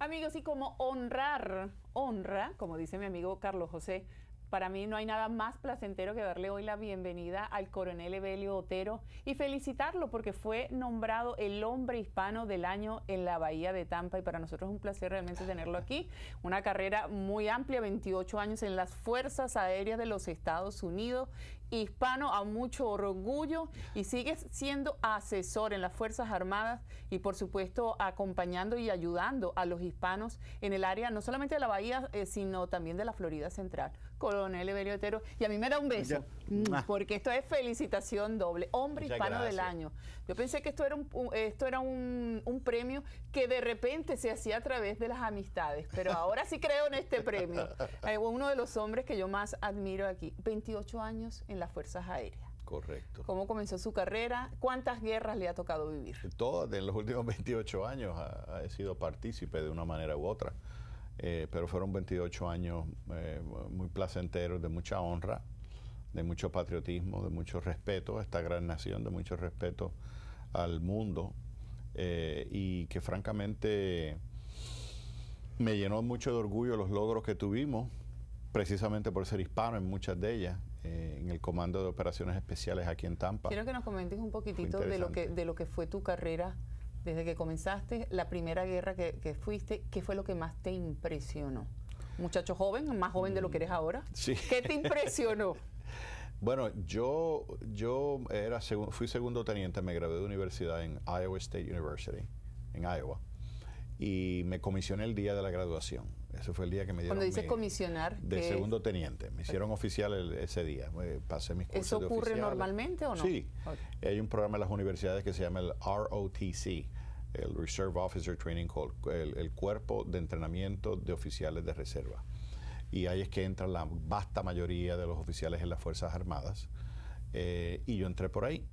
Amigos, y como honrar, honra, como dice mi amigo Carlos José, para mí no hay nada más placentero que darle hoy la bienvenida al coronel Evelio Otero y felicitarlo porque fue nombrado el hombre hispano del año en la Bahía de Tampa y para nosotros es un placer realmente tenerlo aquí. Una carrera muy amplia, 28 años en las Fuerzas Aéreas de los Estados Unidos hispano a mucho orgullo y sigue siendo asesor en las Fuerzas Armadas y por supuesto acompañando y ayudando a los hispanos en el área, no solamente de la Bahía, eh, sino también de la Florida Central. Coronel Evelio Otero, y a mí me da un beso, mm, ah. porque esto es felicitación doble, hombre hispano del año. Yo pensé que esto era, un, esto era un, premio que de repente se hacía a través de las amistades, pero ahora sí creo en este premio. Eh, uno de los hombres que yo más admiro aquí, 28 años en las Fuerzas Aéreas. Correcto. ¿Cómo comenzó su carrera? ¿Cuántas guerras le ha tocado vivir? Todas, en los últimos 28 años ha, sido partícipe de una manera u otra, eh, pero fueron 28 años eh, muy placenteros, de mucha honra, de mucho patriotismo, de mucho respeto a esta gran nación, de mucho respeto al mundo eh, y que francamente me llenó mucho de orgullo los logros que tuvimos precisamente por ser hispano en muchas de ellas, eh, en el Comando de Operaciones Especiales aquí en Tampa. Quiero que nos comentes un poquitito de lo, que, de lo que fue tu carrera desde que comenzaste, la primera guerra que, fuiste, ¿qué fue lo que más te impresionó? Muchacho joven, más joven de lo que eres mm, ahora. ¿Qué te impresionó? Bueno, yo, yo era fui segundo teniente, me gradué de universidad en Iowa State University, en Iowa, y me comisioné el día de la graduación. Ese fue el día que me dieron. Cuando dice comisionar. De segundo teniente. Me hicieron oficial ese día. Eh, pasé mis cursos. ¿Eso ocurre normalmente o no? Sí. Hay un programa en las universidades que se llama el ROTC, el Reserve Officer Training Call, el, Cuerpo de Entrenamiento de Oficiales de Reserva. Y ahí es que entra la vasta mayoría de los oficiales en las Fuerzas Armadas. Eh, y yo entré por ahí.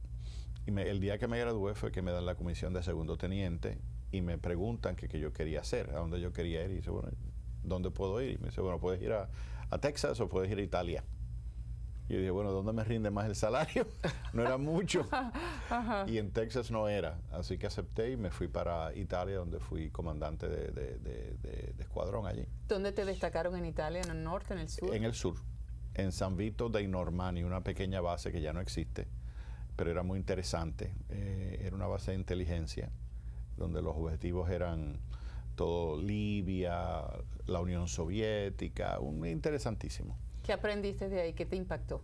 Y el día que me gradué fue que me dan la comisión de segundo teniente y me preguntan qué que yo quería hacer, a dónde yo quería ir. Y dice, bueno, ¿dónde puedo ir? Y me dice, bueno, puedes ir a, Texas o puedes ir a Italia. Y yo dije, bueno, ¿dónde me rinde más el salario? no era mucho. Y en Texas no era. Así que acepté y me fui para Italia, donde fui comandante de, de, de, escuadrón allí. ¿Dónde te destacaron en Italia? ¿En el norte, en el sur? En el sur, en San Vito dei Normani, una pequeña base que ya no existe, pero era muy interesante. Eh, era una base de inteligencia, donde los objetivos eran todo Libia, la Unión Soviética, un, interesantísimo. ¿Qué aprendiste de ahí? ¿Qué te impactó?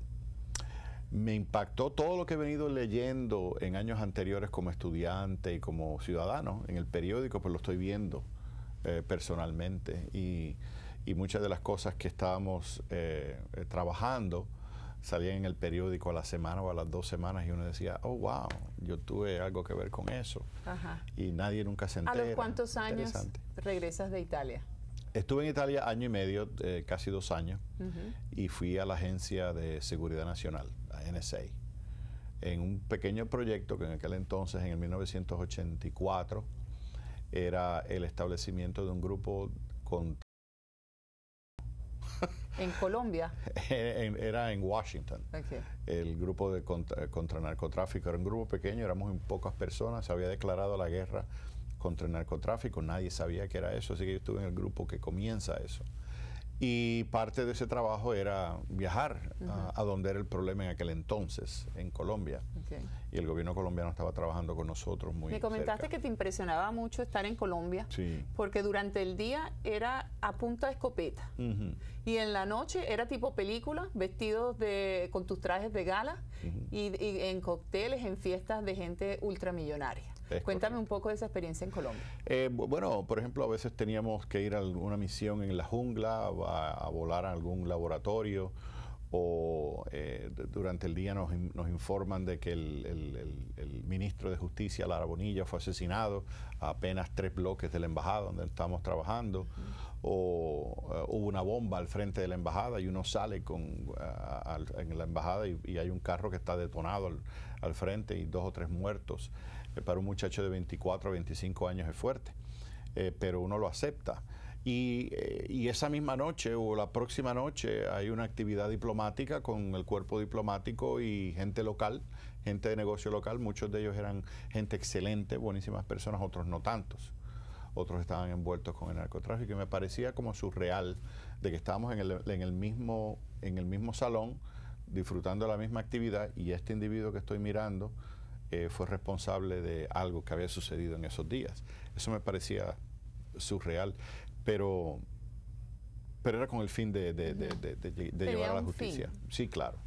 Me impactó todo lo que he venido leyendo en años anteriores como estudiante y como ciudadano en el periódico, pues lo estoy viendo eh, personalmente y, muchas de las cosas que estábamos eh, eh, trabajando salían en el periódico a la semana o a las dos semanas y uno decía, oh, wow, yo tuve algo que ver con eso. Y nadie nunca se entera. ¿A los cuántos años regresas de Italia? Estuve en Italia año y medio, eh, casi dos años, y fui a la Agencia de Seguridad Nacional, la NSA, en un pequeño proyecto que en aquel entonces, en el 1984, era el establecimiento de un grupo con ¿En Colombia? Eh, era en Washington. El grupo de contra, el eh, narcotráfico era un grupo pequeño, éramos en pocas personas, se había declarado la guerra contra el narcotráfico, nadie sabía que era eso, así que yo estuve en el grupo que comienza eso. Y parte de ese trabajo era viajar a, donde era el problema en aquel entonces, en Colombia. Y el gobierno colombiano estaba trabajando con nosotros muy Me comentaste que te impresionaba mucho estar en Colombia, porque durante el día era a punta de escopeta. Y en la noche era tipo película, vestidos de, con tus trajes de gala y, y en cócteles, en fiestas de gente ultramillonaria. Cuéntame un poco de esa experiencia en Colombia. Eh, bueno, por ejemplo, a veces teníamos que ir a alguna misión en la jungla, a, volar a algún laboratorio o eh, durante el día nos, informan de que el, ministro de Justicia, Lara Bonilla, fue asesinado a apenas tres bloques de la embajada donde estábamos trabajando, o eh, hubo una bomba al frente de la embajada y uno sale con, en la embajada y, hay un carro que está detonado al frente y dos o tres muertos. Eh, para un muchacho de 24 o 25 años es fuerte, eh, pero uno lo acepta. Eh, y, esa misma noche o la próxima noche hay una actividad diplomática con el cuerpo diplomático y gente local, gente de negocio local. Muchos de ellos eran gente excelente, buenísimas personas, otros no tantos. Otros estaban envueltos con el narcotráfico y me parecía como surreal de que estábamos en el, mismo, en el mismo salón disfrutando la misma actividad y este individuo que estoy mirando eh, fue responsable de algo que había sucedido en esos días. Eso me parecía surreal, pero, pero era con el fin de, llevar a la justicia. Sí, claro.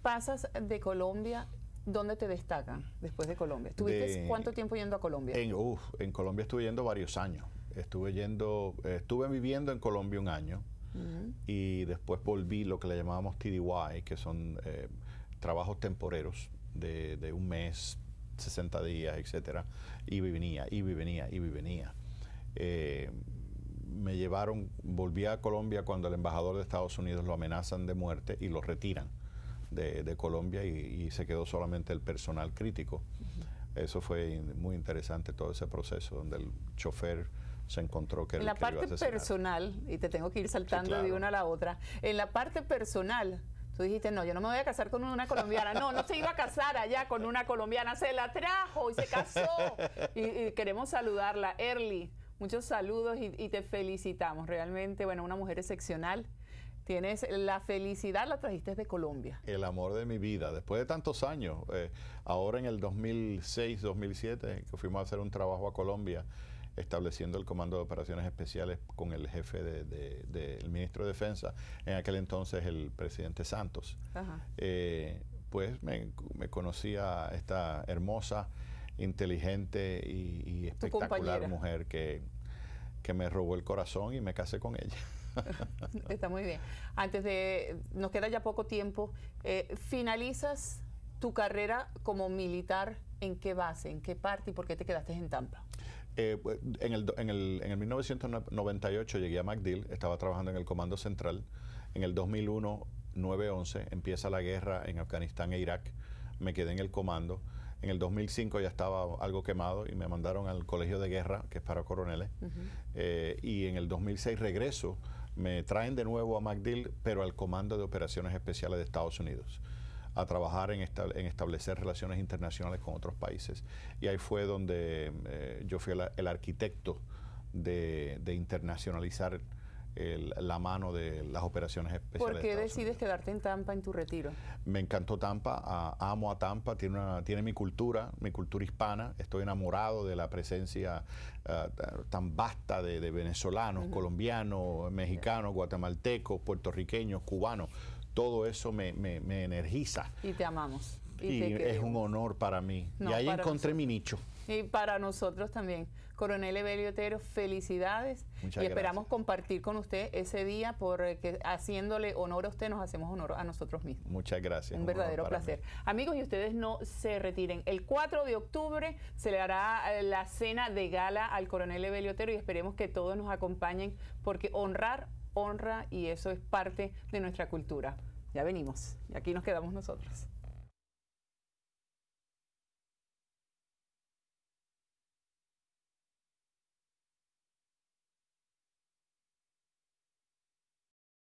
Pasas de Colombia, ¿dónde te destacan después de Colombia? ¿Estuviste cuánto tiempo yendo a Colombia? En, Colombia estuve yendo varios años. Estuve yendo, estuve viviendo en Colombia un año y después volví lo que le llamábamos TDY, que son eh, trabajos temporeros de, un mes, 60 días, etcétera, y venía, y venía, y venía. Eh, me llevaron, volví a Colombia cuando el embajador de Estados Unidos lo amenazan de muerte y lo retiran de, Colombia y, se quedó solamente el personal crítico. Eso fue muy interesante todo ese proceso donde el chofer se encontró que... En la parte personal, y te tengo que ir saltando de una a la otra, en la parte personal, Tú dijiste, no, yo no me voy a casar con una colombiana. No, no se iba a casar allá con una colombiana. Se la trajo y se casó. Y, queremos saludarla, Erly. Muchos saludos y, te felicitamos. Realmente, bueno, una mujer excepcional. Tienes la felicidad, la trajiste de Colombia. El amor de mi vida. Después de tantos años, eh, ahora en el 2006, 2007, que fuimos a hacer un trabajo a Colombia, estableciendo el Comando de Operaciones Especiales con el jefe del ministro de Defensa, en aquel entonces el presidente Santos. Eh, pues me, conocía a esta hermosa, inteligente y, espectacular mujer que, que me robó el corazón y me casé con ella. Está muy bien. Antes de, nos queda ya poco tiempo, eh, finalizas tu carrera como militar, ¿en qué base, en qué parte y por qué te quedaste en Tampa? Eh, pues, en, el, 1998 llegué a MacDill, estaba trabajando en el Comando Central. En el 2001, 911 empieza la guerra en Afganistán e Irak. Me quedé en el comando. En el 2005 ya estaba algo quemado y me mandaron al Colegio de Guerra, que es para coroneles. Eh, y en el 2006 regreso, me traen de nuevo a MacDill, pero al Comando de Operaciones Especiales de Estados Unidos a trabajar en, establecer relaciones internacionales con otros países. Y ahí fue donde eh, yo fui el, arquitecto de, internacionalizar la mano de las operaciones especiales. ¿Por qué decides quedarte en Tampa en tu retiro? Me encantó Tampa, amo a Tampa, tiene, una, tiene mi cultura, mi cultura hispana, estoy enamorado de la presencia eh, tan vasta de, venezolanos, colombianos, mexicanos, guatemaltecos, puertorriqueños, cubanos todo eso me, energiza. Y te amamos. Y, es un honor para mí. y ahí encontré mi nicho. Y para nosotros también. Coronel Evelio Otero, felicidades. Muchas y esperamos compartir con usted ese día porque haciéndole honor a usted nos hacemos honor a nosotros mismos. Muchas gracias. Un, verdadero placer. Amigos, y ustedes no se retiren. El 4 de octubre se le hará eh, la cena de gala al coronel Evelio Otero y esperemos que todos nos acompañen porque honrar honra y eso es parte de nuestra cultura. Ya venimos y aquí nos quedamos nosotros.